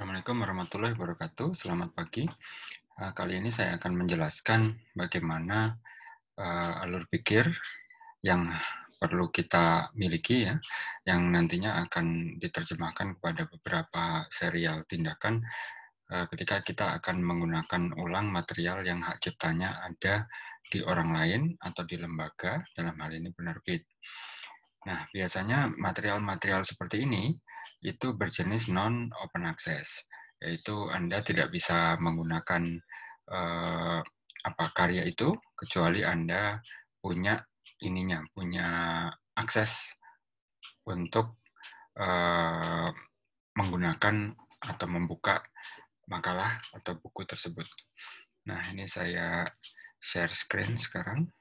Assalamualaikum warahmatullahi wabarakatuh. Selamat pagi. Eh, kali ini saya akan menjelaskan bagaimana eh, alur pikir yang perlu kita miliki ya, yang nantinya akan diterjemahkan kepada beberapa serial tindakan eh, ketika kita akan menggunakan ulang material yang hak ciptanya ada di orang lain atau di lembaga, dalam hal ini penerbit. Nah, biasanya material-material seperti ini itu berjenis non open access, yaitu Anda tidak bisa menggunakan uh, apa karya itu kecuali Anda punya ininya, punya akses untuk uh, menggunakan atau membuka makalah atau buku tersebut. Nah, ini saya share screen sekarang.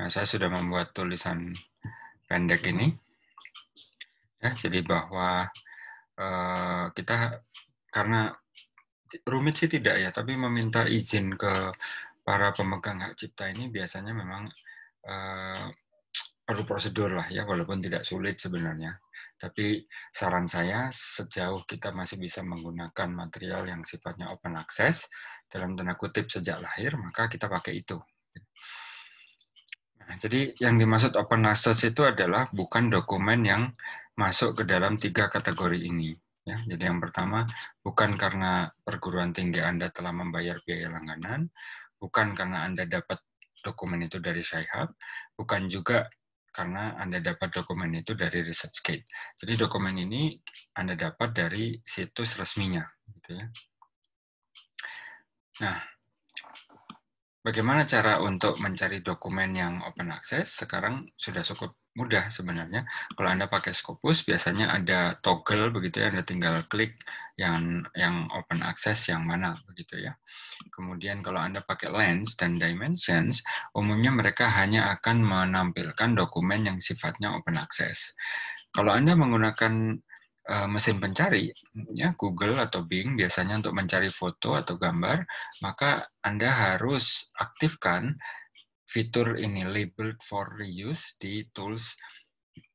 Nah, saya sudah membuat tulisan pendek ini. Ya, jadi bahwa uh, kita karena rumit sih tidak ya, tapi meminta izin ke para pemegang hak cipta ini biasanya memang uh, perlu prosedur lah ya, walaupun tidak sulit sebenarnya. Tapi saran saya, sejauh kita masih bisa menggunakan material yang sifatnya open access, dalam tanda kutip sejak lahir, maka kita pakai itu. Nah, jadi yang dimaksud open access itu adalah bukan dokumen yang masuk ke dalam tiga kategori ini. Ya, jadi yang pertama, bukan karena perguruan tinggi Anda telah membayar biaya langganan, bukan karena Anda dapat dokumen itu dari Syaihab, bukan juga karena Anda dapat dokumen itu dari ResearchGate. Jadi dokumen ini Anda dapat dari situs resminya. Gitu ya. Nah, Bagaimana cara untuk mencari dokumen yang open access? Sekarang sudah cukup mudah sebenarnya. Kalau Anda pakai Scopus, biasanya ada toggle begitu ya, Anda tinggal klik yang yang open access yang mana begitu ya. Kemudian kalau Anda pakai lens dan dimensions, umumnya mereka hanya akan menampilkan dokumen yang sifatnya open access. Kalau Anda menggunakan Eh, mesin pencari, ya Google atau Bing biasanya untuk mencari foto atau gambar, maka Anda harus aktifkan fitur ini label for reuse di tools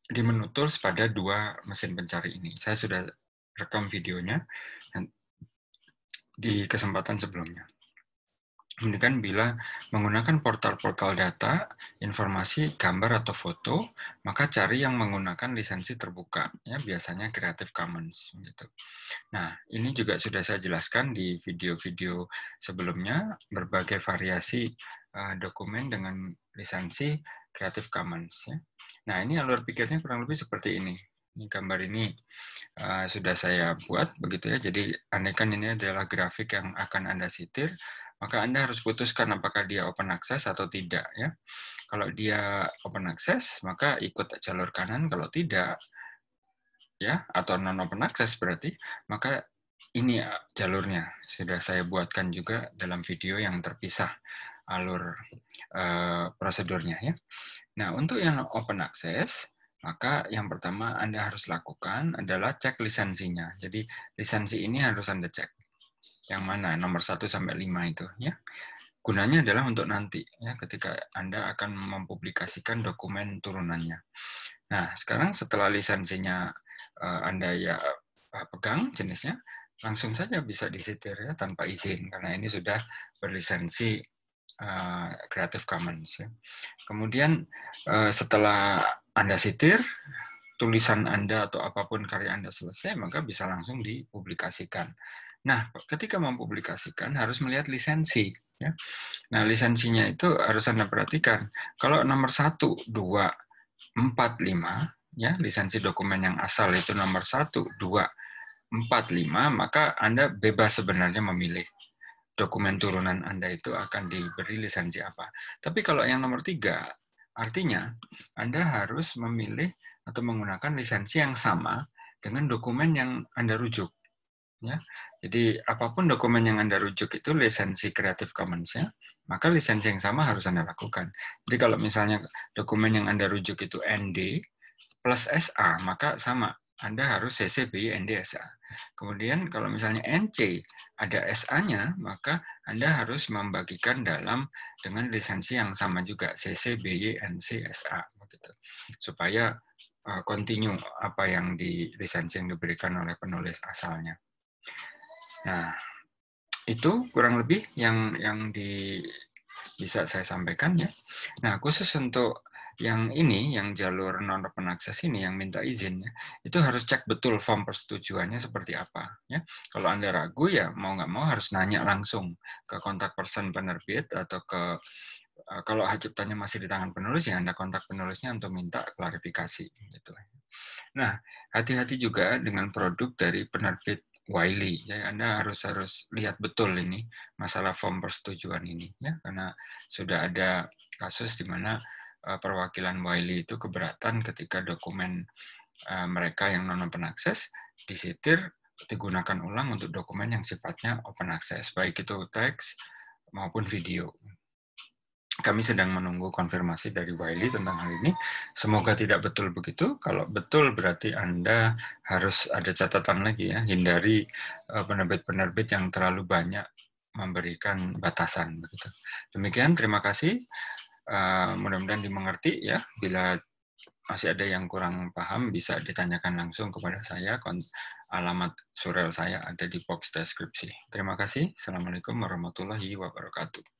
di menu tools pada dua mesin pencari ini. Saya sudah rekam videonya di kesempatan sebelumnya ini kan bila menggunakan portal-portal data, informasi, gambar, atau foto, maka cari yang menggunakan lisensi terbuka, ya, biasanya Creative Commons. Gitu. Nah, ini juga sudah saya jelaskan di video-video sebelumnya, berbagai variasi uh, dokumen dengan lisensi Creative Commons. Ya. Nah, ini alur pikirnya kurang lebih seperti ini. Ini gambar ini uh, sudah saya buat, begitu ya. Jadi, anekan ini adalah grafik yang akan Anda sitir, maka Anda harus putuskan apakah dia open access atau tidak ya. Kalau dia open access, maka ikut jalur kanan, kalau tidak ya atau non open access berarti maka ini eh, jalurnya sudah saya buatkan juga dalam video yang terpisah alur uh, prosedurnya ya. Nah, untuk yang open access maka yang pertama Anda harus lakukan adalah cek lisensinya. Jadi lisensi ini harus Anda cek yang mana nomor 1 sampai 5 itu ya. Gunanya adalah untuk nanti ya ketika Anda akan mempublikasikan dokumen turunannya. Nah, sekarang setelah lisensinya uh, Anda ya eh, pegang jenisnya, langsung saja bisa disetir ya tanpa izin karena ini sudah berlisensi uh, Creative Commons ya. Kemudian uh, setelah Anda sitir tulisan Anda atau apapun karya Anda selesai, maka bisa langsung dipublikasikan. Nah, ketika mempublikasikan harus melihat lisensi. Ya. Nah, lisensinya itu harus Anda perhatikan. Kalau nomor 1, 2, 4, 5, ya, lisensi dokumen yang asal itu nomor 1, 2, 4, 5, maka Anda bebas sebenarnya memilih dokumen turunan Anda itu akan diberi lisensi apa. Tapi kalau yang nomor 3, artinya Anda harus memilih atau menggunakan lisensi yang sama dengan dokumen yang Anda rujuk. Ya. Jadi apapun dokumen yang Anda rujuk itu lisensi Creative commons ya, maka lisensi yang sama harus Anda lakukan. Jadi kalau misalnya dokumen yang Anda rujuk itu ND plus SA, maka sama. Anda harus CC BY ND SA. Kemudian kalau misalnya NC ada SA-nya, maka Anda harus membagikan dalam dengan lisensi yang sama juga CC BY NC SA begitu. Supaya eh, continue apa yang di lisensi yang diberikan oleh penulis asalnya. Nah, itu kurang lebih yang yang di bisa saya sampaikan ya. Nah, khusus untuk yang ini, yang jalur non open access ini, yang minta izinnya itu harus cek betul form persetujuannya seperti apa. Ya, kalau anda ragu ya mau nggak mau harus nanya langsung ke kontak person penerbit atau ke eh, kalau hak ciptanya masih di tangan penulis ya anda kontak penulisnya untuk minta klarifikasi gitu. Nah hati-hati juga dengan produk dari penerbit Wiley. Ya, Anda harus harus lihat betul ini masalah form persetujuan ini, ya, karena sudah ada kasus di mana eh, perwakilan Wiley itu keberatan ketika dokumen eh, mereka yang non open access disitir digunakan ulang untuk dokumen yang sifatnya open access, baik itu teks maupun video kami sedang menunggu konfirmasi dari Wiley tentang hal ini. Semoga iya. tidak betul begitu. Kalau betul berarti Anda harus ada catatan lagi ya, hindari eh, penerbit-penerbit yang terlalu banyak memberikan batasan begitu. Demikian terima kasih. Eh, iya. mudah-mudahan dimengerti ya bila masih ada yang kurang paham bisa ditanyakan langsung kepada saya. Alamat surel saya ada di box deskripsi. Terima kasih. Assalamualaikum warahmatullahi wabarakatuh.